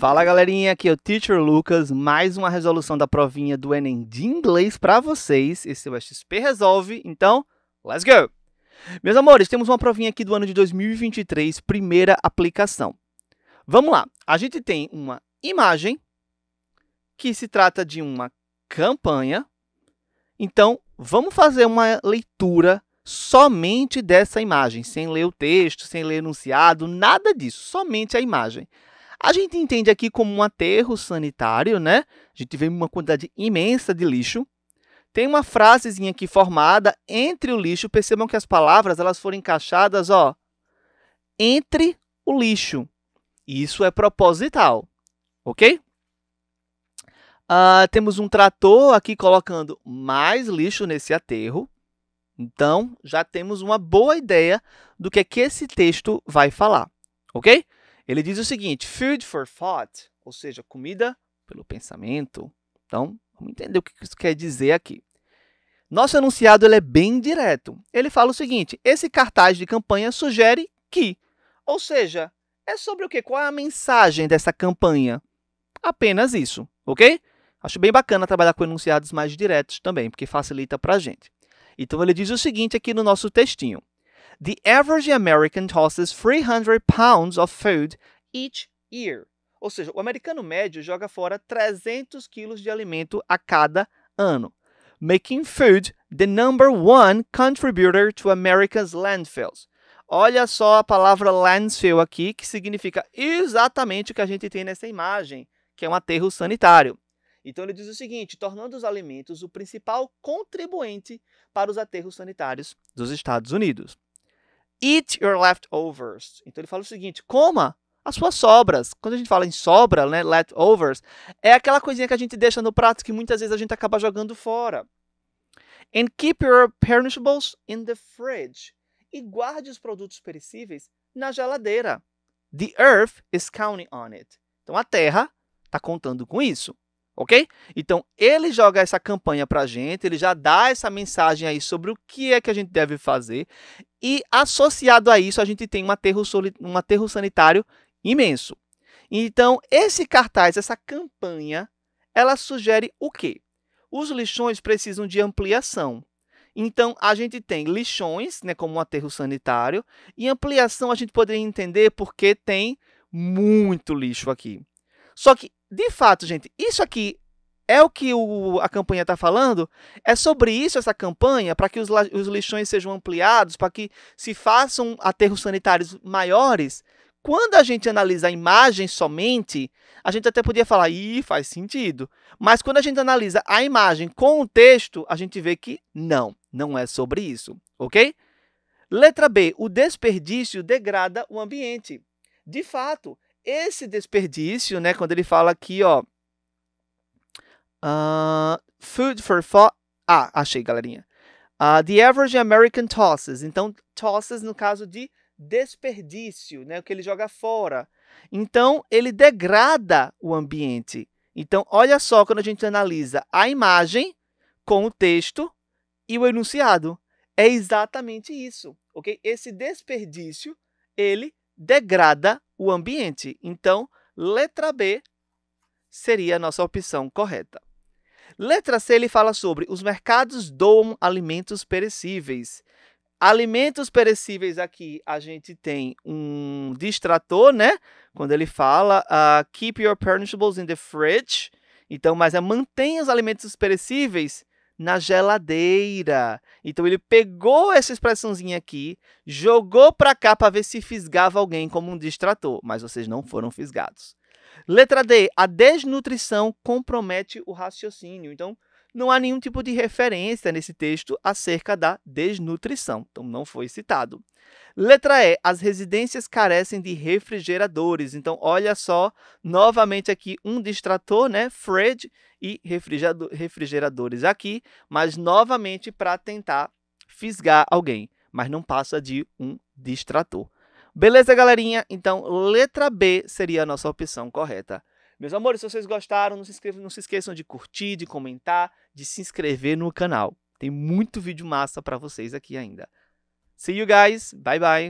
Fala galerinha, aqui é o Teacher Lucas, mais uma resolução da provinha do Enem de inglês para vocês. Esse é o XP Resolve, então, let's go! Meus amores, temos uma provinha aqui do ano de 2023, primeira aplicação. Vamos lá, a gente tem uma imagem que se trata de uma campanha. Então, vamos fazer uma leitura somente dessa imagem, sem ler o texto, sem ler o enunciado, nada disso, somente a imagem. A gente entende aqui como um aterro sanitário, né? A gente vê uma quantidade imensa de lixo. Tem uma frasezinha aqui formada entre o lixo. Percebam que as palavras elas foram encaixadas, ó, entre o lixo. Isso é proposital, ok? Uh, temos um trator aqui colocando mais lixo nesse aterro. Então, já temos uma boa ideia do que é que esse texto vai falar, ok? Ele diz o seguinte: food for thought, ou seja, comida pelo pensamento. Então, vamos entender o que isso quer dizer aqui. Nosso enunciado ele é bem direto. Ele fala o seguinte: esse cartaz de campanha sugere que, ou seja, é sobre o que? Qual é a mensagem dessa campanha? Apenas isso, ok? Acho bem bacana trabalhar com enunciados mais diretos também, porque facilita para a gente. Então ele diz o seguinte aqui no nosso textinho: The average American tosses 300 pounds of food each year. Ou seja, o americano médio joga fora 300 quilos de alimento a cada ano, making food the number one contributor to America's landfills. Olha só a palavra landfill aqui, que significa exatamente o que a gente tem nessa imagem, que é um aterro sanitário. Então ele diz o seguinte: tornando os alimentos o principal contribuinte para os aterros sanitários dos Estados Unidos. Eat your leftovers. Então ele fala o seguinte: coma as suas sobras. Quando a gente fala em sobra, né, leftovers, é aquela coisinha que a gente deixa no prato que muitas vezes a gente acaba jogando fora. And keep your perishables in the fridge. E guarde os produtos perecíveis na geladeira. The earth is counting on it. Então a terra está contando com isso, ok? Então ele joga essa campanha para a gente, ele já dá essa mensagem aí sobre o que é que a gente deve fazer. E associado a isso, a gente tem um aterro, um aterro sanitário imenso. Então, esse cartaz, essa campanha, ela sugere o quê? Os lixões precisam de ampliação. Então, a gente tem lixões, né, como um aterro sanitário, e ampliação a gente poderia entender porque tem muito lixo aqui. Só que, de fato, gente, isso aqui é o que o, a campanha está falando? É sobre isso essa campanha, para que os, os lixões sejam ampliados, para que se façam aterros sanitários maiores? Quando a gente analisa a imagem somente, a gente até podia falar, ih, faz sentido. Mas quando a gente analisa a imagem com o texto, a gente vê que não, não é sobre isso, ok? Letra B, o desperdício degrada o ambiente. De fato, esse desperdício, né, quando ele fala aqui, ó, Uh, food for thought. Ah, achei, galerinha. Uh, the average American tosses. Então, tosses no caso de desperdício, né? O que ele joga fora. Então, ele degrada o ambiente. Então, olha só quando a gente analisa a imagem com o texto e o enunciado. É exatamente isso, ok? Esse desperdício, ele degrada o ambiente. Então, letra B seria a nossa opção correta. Letra C ele fala sobre os mercados doam alimentos perecíveis. Alimentos perecíveis aqui a gente tem um distrator, né? Quando ele fala uh, keep your perishables in the fridge. Então, mas é mantenha os alimentos perecíveis na geladeira. Então ele pegou essa expressãozinha aqui, jogou para cá para ver se fisgava alguém como um distrator, mas vocês não foram fisgados. Letra D. A desnutrição compromete o raciocínio. Então, não há nenhum tipo de referência nesse texto acerca da desnutrição, então não foi citado. Letra E, as residências carecem de refrigeradores. Então, olha só, novamente aqui um distrator, né? Fred e refrigeradores aqui, mas novamente para tentar fisgar alguém, mas não passa de um distrator. Beleza, galerinha? Então, letra B seria a nossa opção correta. Meus amores, se vocês gostaram, não se, inscrevam, não se esqueçam de curtir, de comentar, de se inscrever no canal. Tem muito vídeo massa para vocês aqui ainda. See you guys. Bye, bye.